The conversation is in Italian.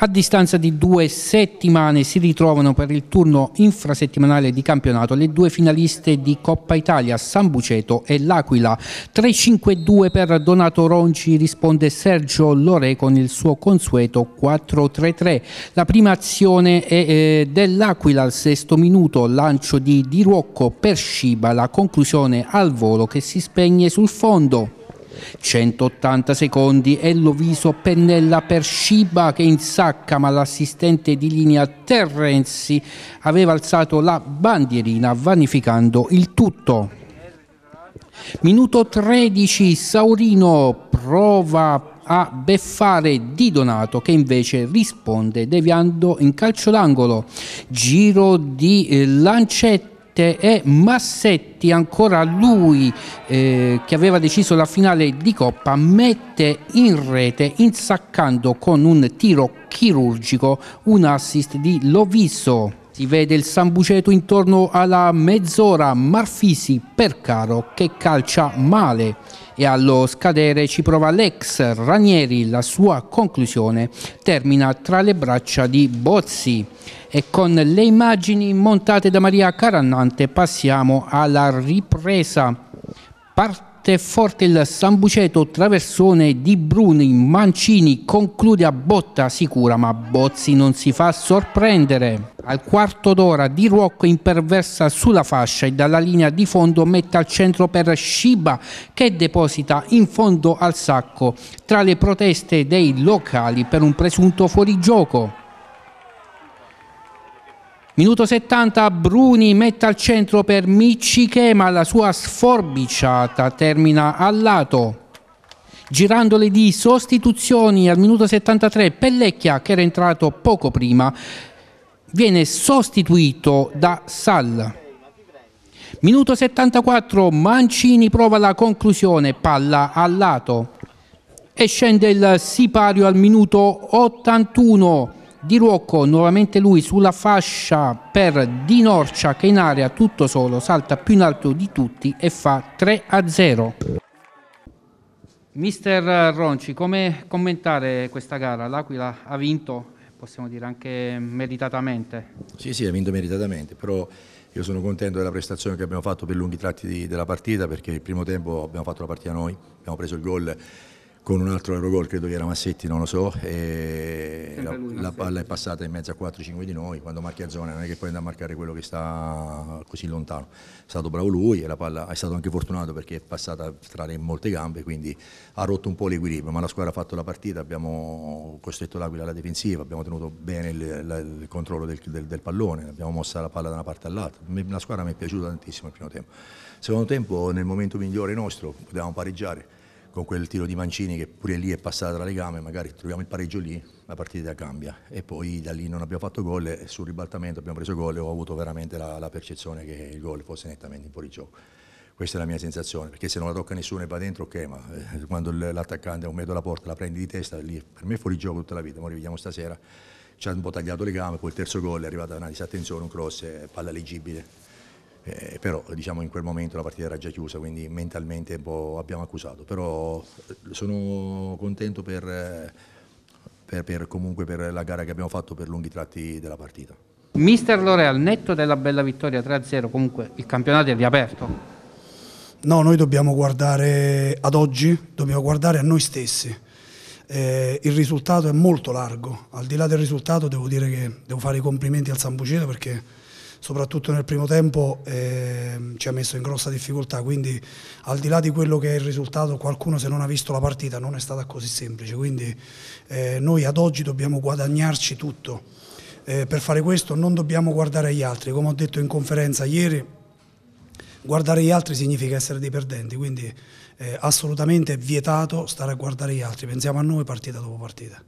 a distanza di due settimane si ritrovano per il turno infrasettimanale di campionato le due finaliste di Coppa Italia, San Buceto e L'Aquila. 3-5-2 per Donato Ronci risponde Sergio Lore con il suo consueto 4-3-3. La prima azione è eh, dell'Aquila al sesto minuto, lancio di Di Ruocco per Sciba, la conclusione al volo che si spegne sul fondo. 180 secondi e Loviso pennella per Sciba che insacca ma l'assistente di linea Terrenzi aveva alzato la bandierina vanificando il tutto. Minuto 13 Saurino prova a beffare Di Donato che invece risponde deviando in calcio d'angolo. Giro di eh, lancetta vincente e Massetti ancora lui eh, che aveva deciso la finale di Coppa mette in rete insaccando con un tiro chirurgico un assist di Loviso si vede il Sambuceto intorno alla mezz'ora, Marfisi per caro che calcia male e allo scadere ci prova l'ex Ranieri, la sua conclusione termina tra le braccia di Bozzi e con le immagini montate da Maria Carannante passiamo alla ripresa. Part batte forte il Sambuceto, traversone di Bruni, Mancini conclude a botta sicura ma Bozzi non si fa sorprendere. Al quarto d'ora Di Ruocco imperversa sulla fascia e dalla linea di fondo mette al centro per Shiba che deposita in fondo al sacco tra le proteste dei locali per un presunto fuorigioco. Minuto 70 Bruni mette al centro per Micciche ma la sua sforbiciata termina al lato. Girandole di sostituzioni al minuto 73 Pellecchia che era entrato poco prima viene sostituito da Sal. Minuto 74 Mancini prova la conclusione, palla al lato e scende il sipario al minuto 81 di Ruocco nuovamente lui sulla fascia per Di Norcia che in area tutto solo salta più in alto di tutti e fa 3 a 0. Mister Ronci, come commentare questa gara? L'Aquila ha vinto, possiamo dire anche meritatamente. Sì, sì, ha vinto meritatamente, però io sono contento della prestazione che abbiamo fatto per lunghi tratti di, della partita perché il primo tempo abbiamo fatto la partita noi, abbiamo preso il gol con un altro aerogol, credo che era Massetti, non lo so, e lui. La palla è passata in mezzo a 4-5 di noi, quando marchi a zona non è che puoi andare a marcare quello che sta così lontano. È stato bravo lui e la palla è stato anche fortunato perché è passata tra le molte gambe, quindi ha rotto un po' l'equilibrio, ma la squadra ha fatto la partita, abbiamo costretto l'Aquila alla difensiva, abbiamo tenuto bene il, il controllo del, del, del, pallone, abbiamo mossa la palla da una parte all'altra. La squadra mi è piaciuta tantissimo il primo tempo. Secondo tempo nel momento migliore nostro potevamo pareggiare con quel tiro di Mancini che pure lì è passata tra le gambe, magari troviamo il pareggio lì, la partita cambia e poi da lì non abbiamo fatto gol e sul ribaltamento abbiamo preso gol e ho avuto veramente la, la percezione che il gol fosse nettamente in fuori gioco. Questa è la mia sensazione, perché se non la tocca nessuno e va dentro, ok, ma eh, quando l'attaccante a un metro dalla porta la prendi di testa, lì per me è fuori gioco tutta la vita, ma rivediamo stasera, ci ha un po' tagliato le gambe, poi il terzo gol è arrivata una disattenzione, un cross, palla leggibile eh, però diciamo in quel momento la partita era già chiusa, quindi mentalmente un po' abbiamo accusato. Però eh, sono contento per, eh, per, per, comunque per la gara che abbiamo fatto per lunghi tratti della partita. Mister L'Oreal, netto della bella vittoria 3-0, comunque il campionato è riaperto. No, noi dobbiamo guardare ad oggi, dobbiamo guardare a noi stessi. Eh, il risultato è molto largo, al di là del risultato devo dire che devo fare i complimenti al San Buceto perché soprattutto nel primo tempo eh, ci ha messo in grossa difficoltà, quindi al di là di quello che è il risultato qualcuno se non ha visto la partita non è stata così semplice, quindi eh, noi ad oggi dobbiamo guadagnarci tutto, eh, per fare questo non dobbiamo guardare agli altri, come ho detto in conferenza ieri guardare gli altri significa essere dei perdenti, quindi eh, assolutamente vietato stare a guardare gli altri, pensiamo a noi partita dopo partita.